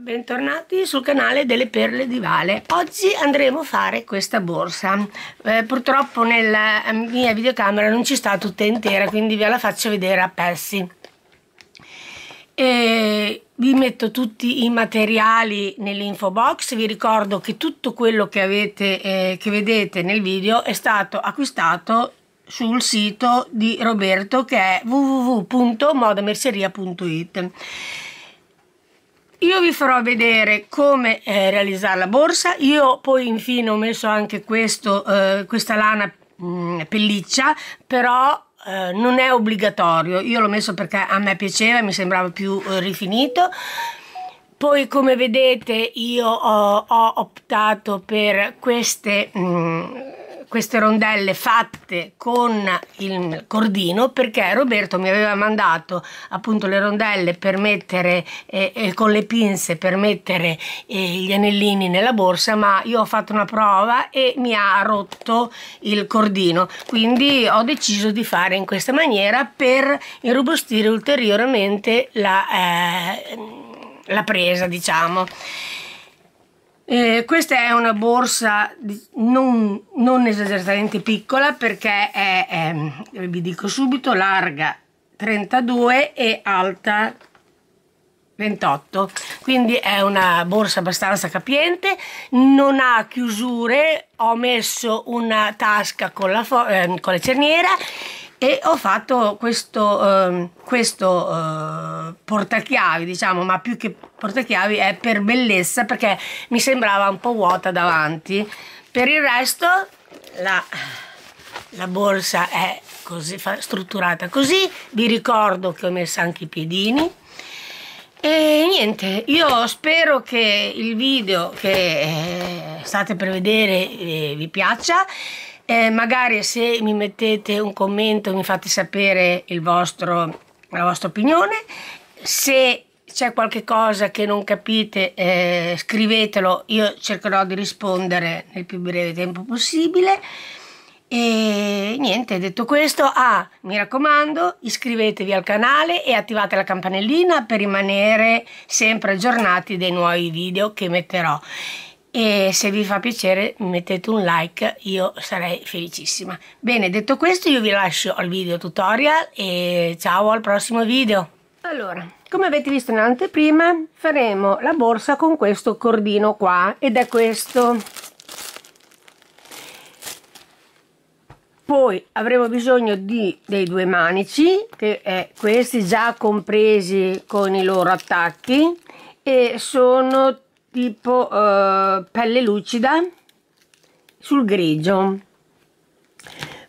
Bentornati sul canale delle perle di Vale. Oggi andremo a fare questa borsa. Eh, purtroppo nella ehm, mia videocamera non ci sta tutta intera, quindi ve la faccio vedere a pezzi. E vi metto tutti i materiali nell'info box. Vi ricordo che tutto quello che, avete, eh, che vedete nel video è stato acquistato sul sito di Roberto che è www.modamerceria.it io vi farò vedere come eh, realizzare la borsa io poi infine ho messo anche questo, eh, questa lana mh, mm, pelliccia però eh, non è obbligatorio io l'ho messo perché a me piaceva mi sembrava più eh, rifinito poi come vedete io ho, ho optato per queste mh, mm, queste rondelle fatte con il cordino perché Roberto mi aveva mandato appunto le rondelle per mettere eh, eh, con le pinze per mettere eh, gli anellini nella borsa ma io ho fatto una prova e mi ha rotto il cordino quindi ho deciso di fare in questa maniera per irrobustire ulteriormente la, eh, la presa diciamo eh, questa è una borsa non, non esageratamente piccola perché è, è, vi dico subito, larga 32 e alta 28 quindi è una borsa abbastanza capiente non ha chiusure ho messo una tasca con la, eh, con la cerniera e ho fatto questo, eh, questo eh, portachiavi, diciamo, ma più che portachiavi è per bellezza perché mi sembrava un po' vuota davanti. Per il resto la, la borsa è così, strutturata così, vi ricordo che ho messo anche i piedini. E niente, io spero che il video che eh, state per vedere eh, vi piaccia. Eh, magari se mi mettete un commento mi fate sapere vostro, la vostra opinione. Se c'è qualche cosa che non capite eh, scrivetelo, io cercherò di rispondere nel più breve tempo possibile. E niente, detto questo, ah, mi raccomando, iscrivetevi al canale e attivate la campanellina per rimanere sempre aggiornati dei nuovi video che metterò e se vi fa piacere mettete un like, io sarei felicissima. Bene, detto questo io vi lascio al video tutorial e ciao al prossimo video. Allora, come avete visto in anteprima, faremo la borsa con questo cordino qua ed è questo. poi avremo bisogno di, dei due manici che è questi già compresi con i loro attacchi e sono tutti tipo eh, pelle lucida sul grigio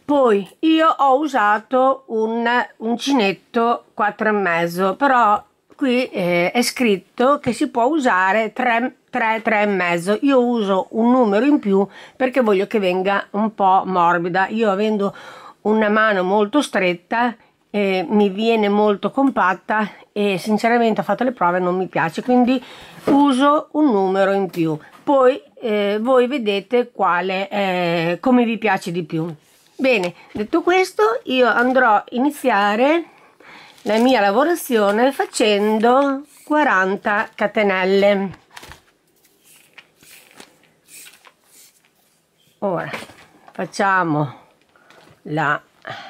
poi io ho usato un uncinetto 4 e mezzo però qui eh, è scritto che si può usare 3 3 3 e mezzo io uso un numero in più perché voglio che venga un po morbida io avendo una mano molto stretta eh, mi viene molto compatta e sinceramente ho fatto le prove e non mi piace quindi uso un numero in più poi eh, voi vedete quale eh, come vi piace di più bene detto questo io andrò a iniziare la mia lavorazione facendo 40 catenelle ora facciamo la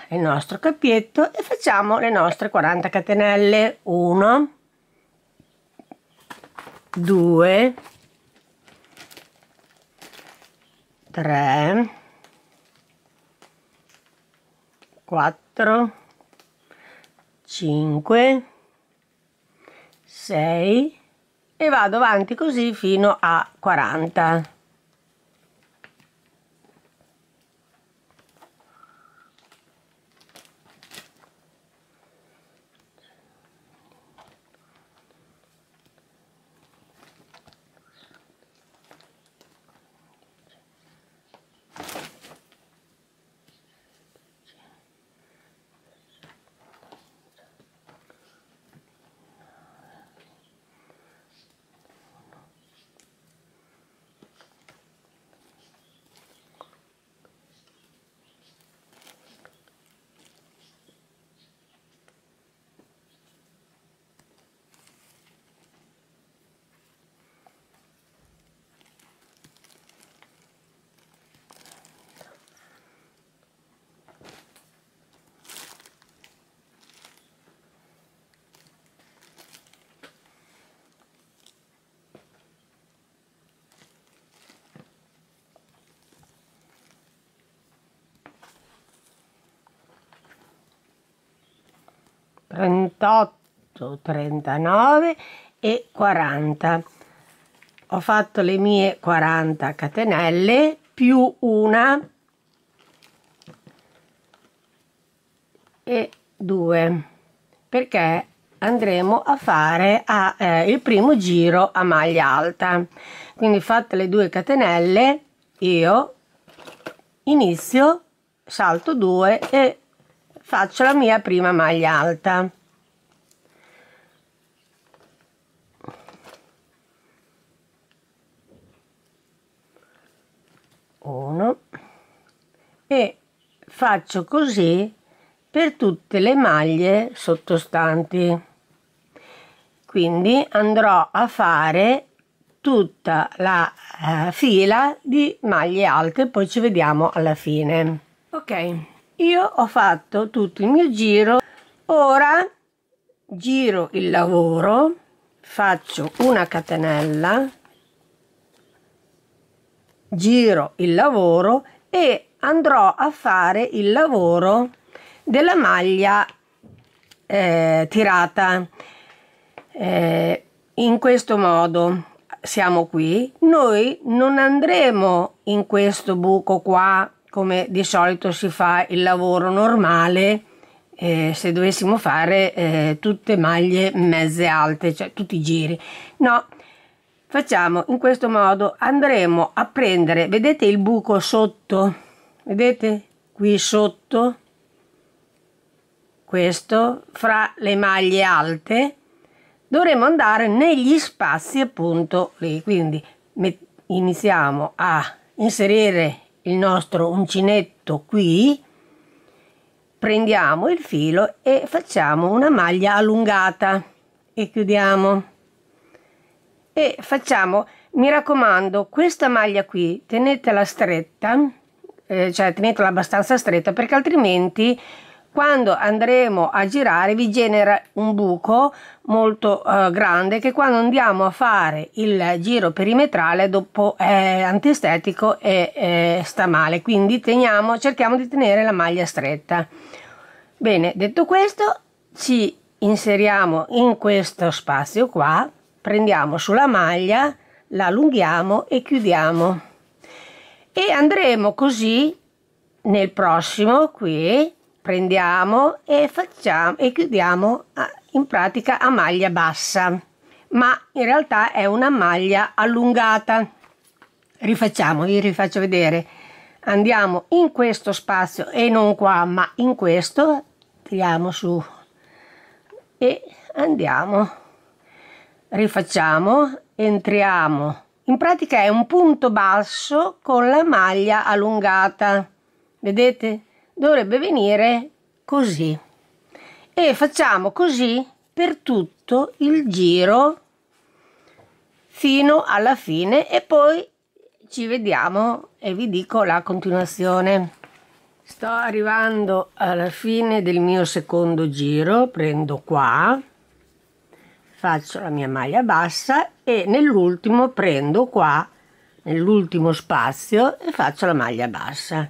il nostro cappietto e facciamo le nostre 40 catenelle 1 2 3 4 5 6 e vado avanti così fino a 40 38, 39 e 40. Ho fatto le mie 40 catenelle più una e due perché andremo a fare a, eh, il primo giro a maglia alta quindi fatte le due catenelle io inizio salto 2 e faccio la mia prima maglia alta uno e faccio così per tutte le maglie sottostanti quindi andrò a fare tutta la eh, fila di maglie alte poi ci vediamo alla fine ok io ho fatto tutto il mio giro ora giro il lavoro faccio una catenella giro il lavoro e andrò a fare il lavoro della maglia eh, tirata eh, in questo modo siamo qui noi non andremo in questo buco qua come di solito si fa il lavoro normale eh, se dovessimo fare eh, tutte maglie mezze alte, cioè tutti i giri. No, facciamo in questo modo, andremo a prendere, vedete il buco sotto? Vedete qui sotto? Questo fra le maglie alte dovremo andare negli spazi appunto lì, quindi iniziamo a inserire il nostro uncinetto qui, prendiamo il filo e facciamo una maglia allungata e chiudiamo e facciamo mi raccomando questa maglia qui tenetela stretta eh, cioè tenetela abbastanza stretta perché altrimenti quando andremo a girare vi genera un buco molto eh, grande che quando andiamo a fare il giro perimetrale dopo è antistetico e eh, sta male quindi teniamo, cerchiamo di tenere la maglia stretta bene detto questo ci inseriamo in questo spazio qua prendiamo sulla maglia la allunghiamo e chiudiamo e andremo così nel prossimo qui prendiamo e facciamo e chiudiamo in pratica a maglia bassa ma in realtà è una maglia allungata rifacciamo vi rifaccio vedere andiamo in questo spazio e non qua ma in questo tiriamo su e andiamo rifacciamo entriamo in pratica è un punto basso con la maglia allungata vedete dovrebbe venire così e facciamo così per tutto il giro fino alla fine e poi ci vediamo e vi dico la continuazione sto arrivando alla fine del mio secondo giro prendo qua faccio la mia maglia bassa e nell'ultimo prendo qua nell'ultimo spazio e faccio la maglia bassa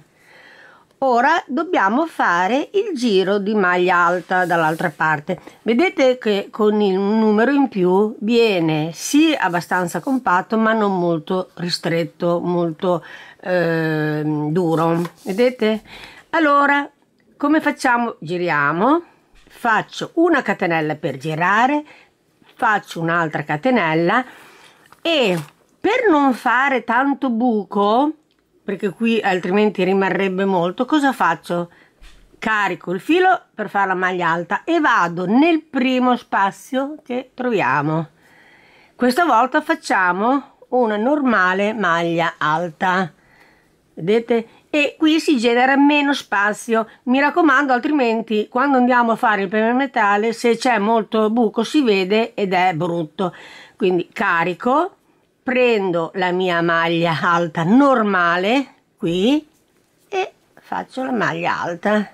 Ora dobbiamo fare il giro di maglia alta dall'altra parte. Vedete che con il numero in più viene sì abbastanza compatto ma non molto ristretto, molto eh, duro. Vedete? Allora, come facciamo? Giriamo, faccio una catenella per girare, faccio un'altra catenella e per non fare tanto buco perché qui altrimenti rimarrebbe molto cosa faccio carico il filo per fare la maglia alta e vado nel primo spazio che troviamo questa volta facciamo una normale maglia alta vedete e qui si genera meno spazio mi raccomando altrimenti quando andiamo a fare il metale, se c'è molto buco si vede ed è brutto quindi carico prendo la mia maglia alta normale qui e faccio la maglia alta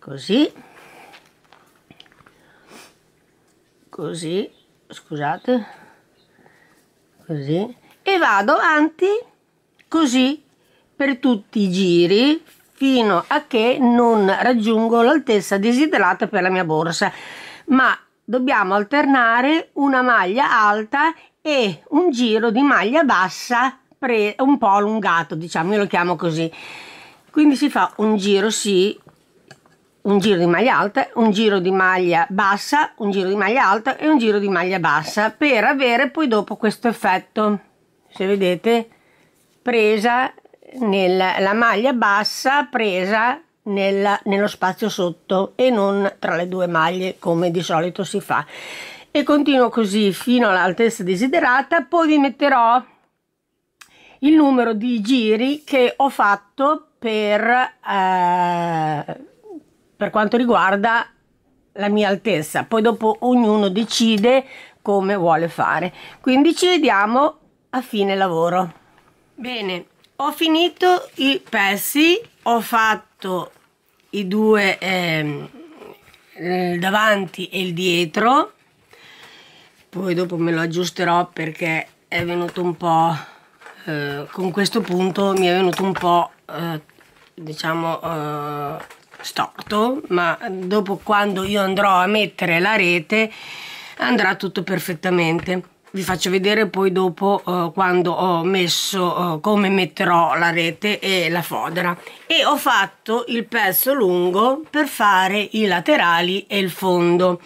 così così scusate così e vado avanti così per tutti i giri fino a che non raggiungo l'altezza desiderata per la mia borsa ma dobbiamo alternare una maglia alta e un giro di maglia bassa un po' allungato diciamo io lo chiamo così quindi si fa un giro sì un giro di maglia alta un giro di maglia bassa un giro di maglia alta e un giro di maglia bassa per avere poi dopo questo effetto se vedete presa nella maglia bassa presa nella, nello spazio sotto e non tra le due maglie come di solito si fa e continuo così fino all'altezza desiderata poi vi metterò il numero di giri che ho fatto per, eh, per quanto riguarda la mia altezza poi dopo ognuno decide come vuole fare quindi ci vediamo a fine lavoro bene ho finito i pezzi ho fatto i due eh, il davanti e il dietro poi dopo me lo aggiusterò perché è venuto un po' eh, con questo punto mi è venuto un po' eh, diciamo eh, storto ma dopo quando io andrò a mettere la rete andrà tutto perfettamente vi faccio vedere poi dopo eh, quando ho messo eh, come metterò la rete e la fodera e ho fatto il pezzo lungo per fare i laterali e il fondo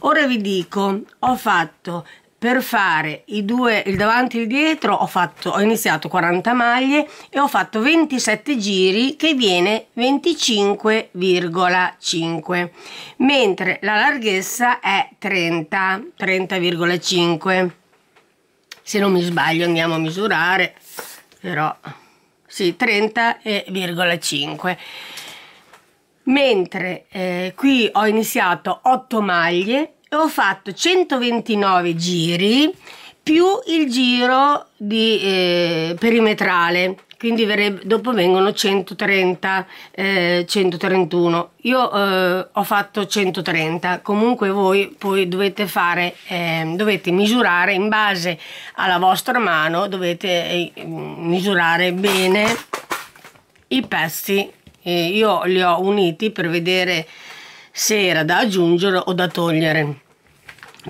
ora vi dico ho fatto per fare i due il davanti e il dietro ho fatto ho iniziato 40 maglie e ho fatto 27 giri che viene 25,5 mentre la larghezza è 30 30,5 se non mi sbaglio andiamo a misurare però sì 30,5 mentre eh, qui ho iniziato 8 maglie e ho fatto 129 giri più il giro di eh, perimetrale quindi verrebbe, dopo vengono 130 eh, 131 io eh, ho fatto 130 comunque voi poi dovete fare eh, dovete misurare in base alla vostra mano dovete eh, misurare bene i pezzi io li ho uniti per vedere se era da aggiungere o da togliere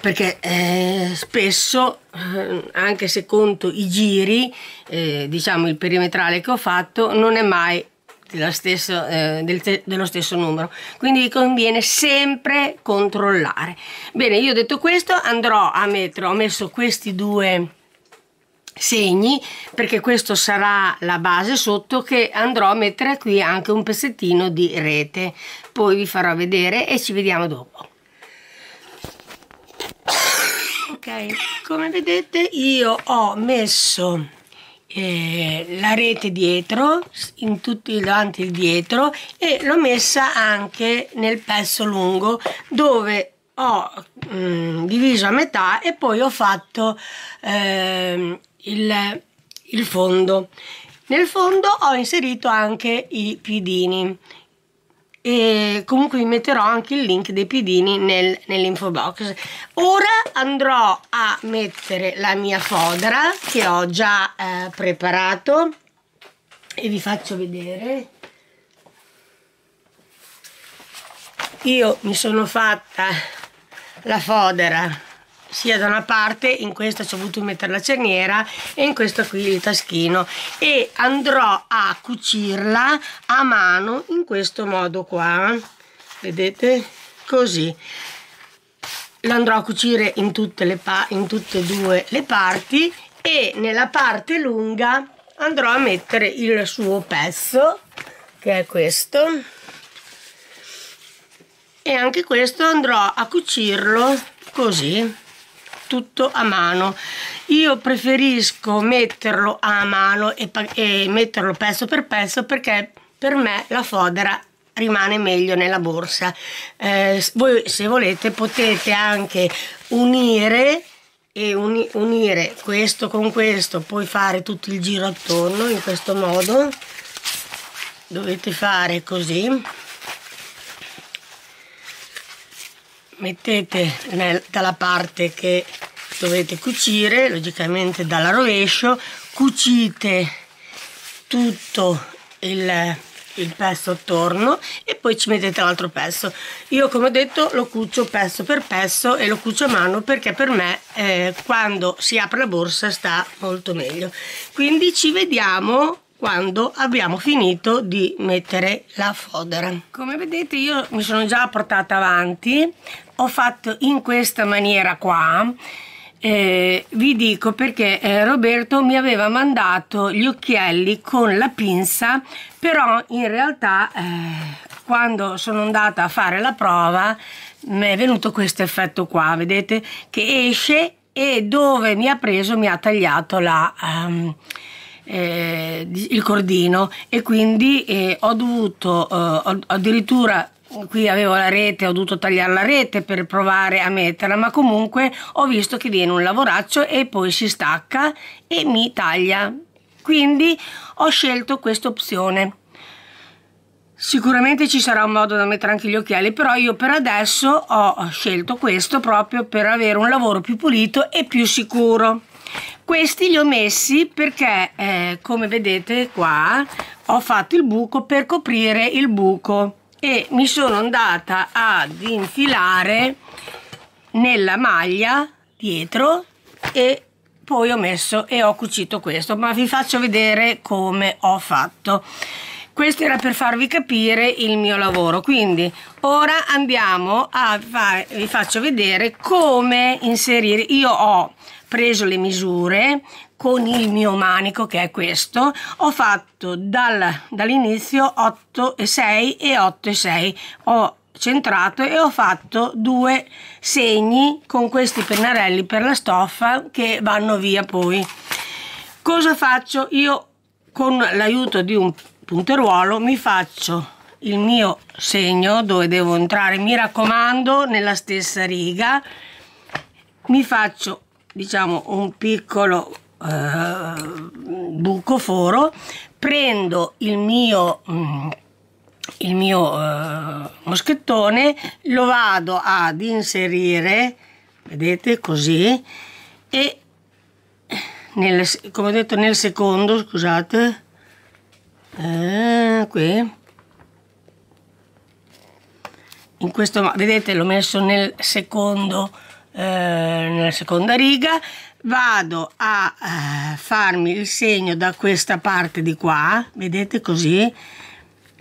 perché eh, spesso, eh, anche se conto i giri, eh, diciamo il perimetrale che ho fatto, non è mai stesso, eh, del te, dello stesso numero. Quindi conviene sempre controllare. Bene, io detto questo andrò a mettere, ho messo questi due segni perché questo sarà la base sotto che andrò a mettere qui anche un pezzettino di rete poi vi farò vedere e ci vediamo dopo ok come vedete io ho messo eh, la rete dietro in tutto il davanti il dietro e l'ho messa anche nel pezzo lungo dove ho mh, mm, diviso a metà e poi ho fatto eh, il, il fondo nel fondo ho inserito anche i piedini e comunque vi metterò anche il link dei piedini nel, nell'info box ora andrò a mettere la mia fodera che ho già eh, preparato e vi faccio vedere io mi sono fatta la fodera sia da una parte in questa ci ho voluto mettere la cerniera e in questa qui il taschino e andrò a cucirla a mano in questo modo qua vedete così l'andrò a cucire in tutte, le in tutte e due le parti e nella parte lunga andrò a mettere il suo pezzo che è questo e anche questo andrò a cucirlo così tutto a mano io preferisco metterlo a mano e, e metterlo pezzo per pezzo perché per me la fodera rimane meglio nella borsa eh, voi se volete potete anche unire e uni unire questo con questo poi fare tutto il giro attorno in questo modo dovete fare così mettete nel, dalla parte che dovete cucire, logicamente dalla rovescio, cucite tutto il, il pezzo attorno e poi ci mettete l'altro pezzo. Io come ho detto lo cucio pezzo per pezzo e lo cucio a mano perché per me eh, quando si apre la borsa sta molto meglio. Quindi ci vediamo quando abbiamo finito di mettere la fodera. Come vedete io mi sono già portata avanti, ho fatto in questa maniera qua eh, vi dico perché eh, Roberto mi aveva mandato gli occhielli con la pinza però in realtà eh, quando sono andata a fare la prova mi è venuto questo effetto qua vedete che esce e dove mi ha preso mi ha tagliato la, um, il cordino e quindi eh, ho dovuto eh, ho addirittura qui avevo la rete, ho dovuto tagliare la rete per provare a metterla, ma comunque ho visto che viene un lavoraccio e poi si stacca e mi taglia. Quindi ho scelto questa opzione. Sicuramente ci sarà un modo da mettere anche gli occhiali, però io per adesso ho scelto questo proprio per avere un lavoro più pulito e più sicuro. Questi li ho messi perché, eh, come vedete qua, ho fatto il buco per coprire il buco e mi sono andata ad infilare nella maglia dietro e poi ho messo e ho cucito questo ma vi faccio vedere come ho fatto questo era per farvi capire il mio lavoro quindi ora andiamo a fare vi faccio vedere come inserire io ho preso le misure con il mio manico che è questo ho fatto dal, dall'inizio 8 e 6 e 8 e 6 ho centrato e ho fatto due segni con questi pennarelli per la stoffa che vanno via poi cosa faccio io con l'aiuto di un punteruolo mi faccio il mio segno dove devo entrare mi raccomando nella stessa riga mi faccio diciamo un piccolo eh, buco foro, prendo il mio, mm, il mio uh, moschettone, lo vado ad inserire, vedete così, e nel, come ho detto nel secondo, scusate, eh, qui, in questo vedete l'ho messo nel secondo eh, nella seconda riga vado a eh, farmi il segno da questa parte di qua vedete così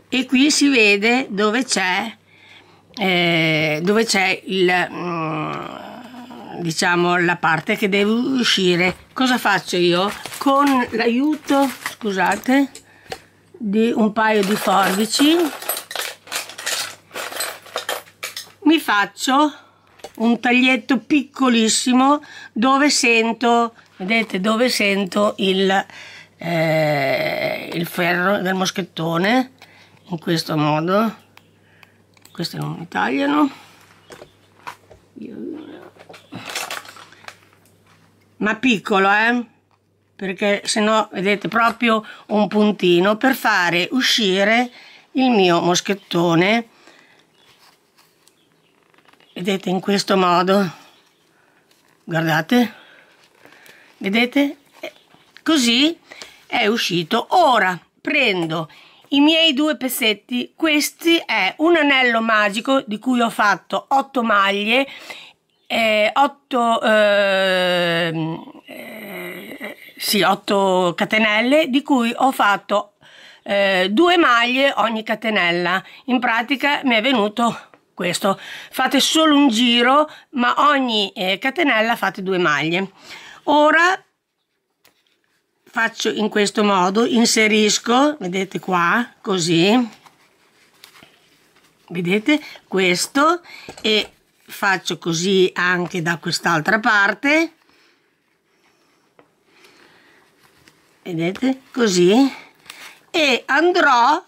e qui si vede dove c'è eh, dove c'è il mm, diciamo la parte che deve uscire cosa faccio io con l'aiuto scusate di un paio di forbici mi faccio un taglietto piccolissimo dove sento, vedete, dove sento il, eh, il ferro del moschettone, in questo modo. Queste non mi tagliano. Ma piccolo, eh? Perché se no, vedete, proprio un puntino per fare uscire il mio moschettone vedete in questo modo guardate vedete eh, così è uscito ora prendo i miei due pezzetti questi è un anello magico di cui ho fatto 8 maglie 8 eh, ehm, eh, sì, 8 catenelle di cui ho fatto eh, due maglie ogni catenella in pratica mi è venuto questo fate solo un giro ma ogni eh, catenella fate due maglie ora faccio in questo modo inserisco vedete qua così vedete questo e faccio così anche da quest'altra parte vedete così e andrò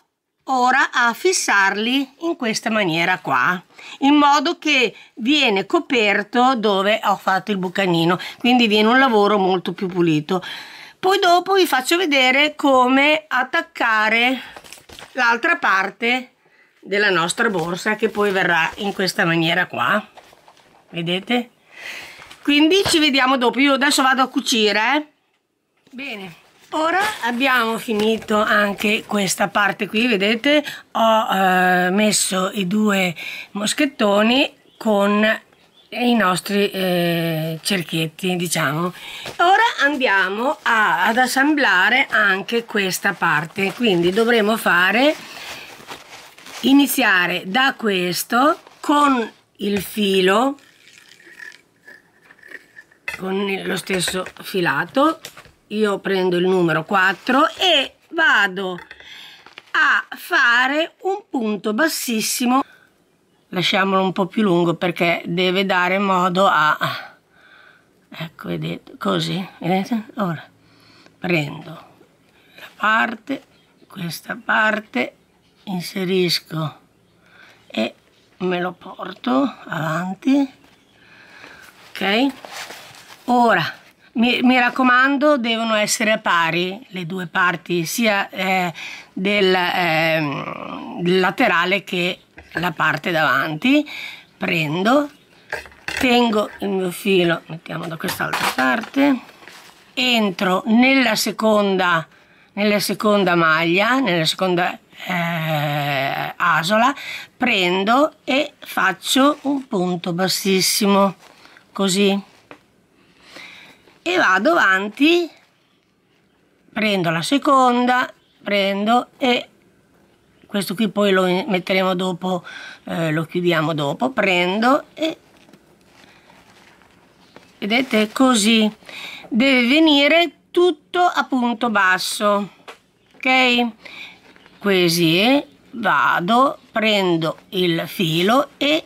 ora a fissarli in questa maniera qua in modo che viene coperto dove ho fatto il bucanino quindi viene un lavoro molto più pulito poi dopo vi faccio vedere come attaccare l'altra parte della nostra borsa che poi verrà in questa maniera qua vedete quindi ci vediamo dopo io adesso vado a cucire eh? bene Ora abbiamo finito anche questa parte qui, vedete? Ho eh, messo i due moschettoni con i nostri eh, cerchietti, diciamo. Ora andiamo a, ad assemblare anche questa parte, quindi dovremo fare iniziare da questo con il filo con lo stesso filato io prendo il numero 4 e vado a fare un punto bassissimo lasciamolo un po più lungo perché deve dare modo a ecco vedete così vedete ora prendo la parte questa parte inserisco e me lo porto avanti ok ora mi, mi, raccomando, devono essere a pari le due parti, sia eh, del eh, laterale che la parte davanti. Prendo, tengo il mio filo, mettiamo da quest'altra parte, entro nella seconda, nella seconda maglia, nella seconda eh, asola, prendo e faccio un punto bassissimo, così e vado avanti prendo la seconda prendo e questo qui poi lo metteremo dopo eh, lo chiudiamo dopo prendo e vedete così deve venire tutto a punto basso ok così vado prendo il filo e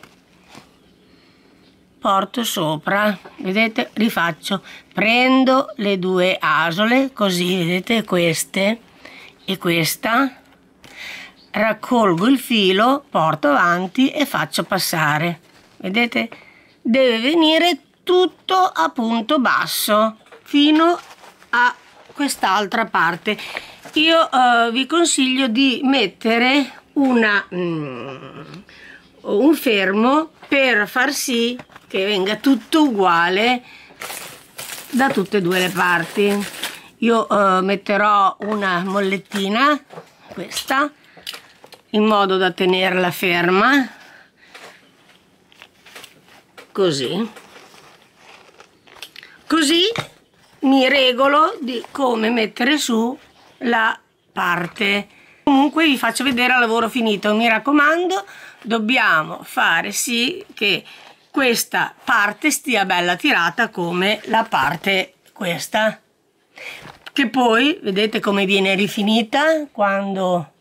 porto sopra vedete rifaccio prendo le due asole così vedete queste e questa raccolgo il filo porto avanti e faccio passare vedete deve venire tutto a punto basso fino a quest'altra parte io eh, vi consiglio di mettere una, mm, un fermo per far sì che venga tutto uguale da tutte e due le parti io eh, metterò una mollettina questa in modo da tenerla ferma così così mi regolo di come mettere su la parte comunque vi faccio vedere il lavoro finito mi raccomando dobbiamo fare sì che questa parte stia bella tirata come la parte questa che poi vedete come viene rifinita quando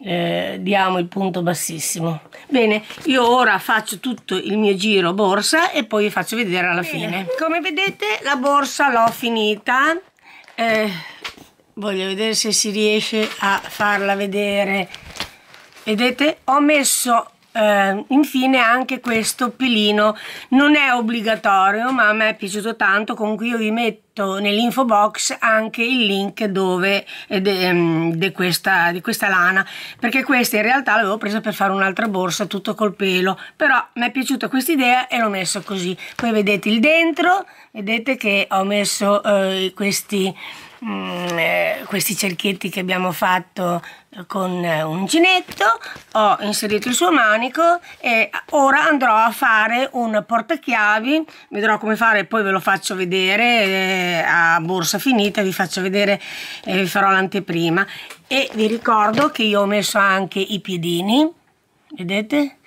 eh, diamo il punto bassissimo bene io ora faccio tutto il mio giro borsa e poi vi faccio vedere alla bene. fine come vedete la borsa l'ho finita eh, voglio vedere se si riesce a farla vedere vedete ho messo eh, infine anche questo pilino non è obbligatorio ma a me è piaciuto tanto comunque io vi metto nell'info box anche il link dove eh, di ehm, questa, di questa lana perché questa in realtà l'avevo presa per fare un'altra borsa tutto col pelo però mi è piaciuta questa idea e l'ho messo così poi vedete il dentro vedete che ho messo eh, questi Mm, eh, questi cerchietti che abbiamo fatto con eh, un uncinetto, ho inserito il suo manico e ora andrò a fare un portachiavi, vedrò come fare poi ve lo faccio vedere eh, a borsa finita, vi faccio vedere e vi farò l'anteprima e vi ricordo che io ho messo anche i piedini, vedete?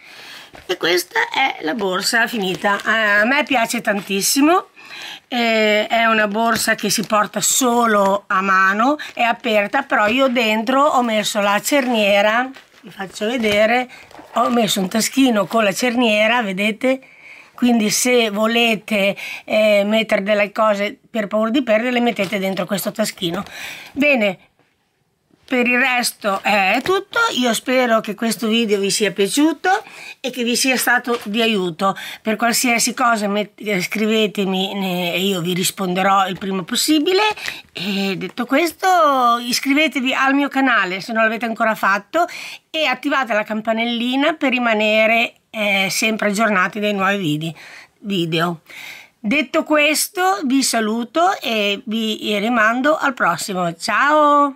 E questa è la borsa finita, a me piace tantissimo eh, è una borsa che si porta solo a mano, è aperta, però io dentro ho messo la cerniera, vi faccio vedere, ho messo un taschino con la cerniera, vedete? quindi se volete eh, mettere delle cose per paura di perdere, le mettete dentro questo taschino bene per il resto eh, è tutto, io spero che questo video vi sia piaciuto e che vi sia stato di aiuto. Per qualsiasi cosa eh, scrivetemi e io vi risponderò il prima possibile. E detto questo iscrivetevi al mio canale se non l'avete ancora fatto e attivate la campanellina per rimanere eh, sempre aggiornati dei nuovi video. Detto questo vi saluto e vi eh, rimando al prossimo. Ciao!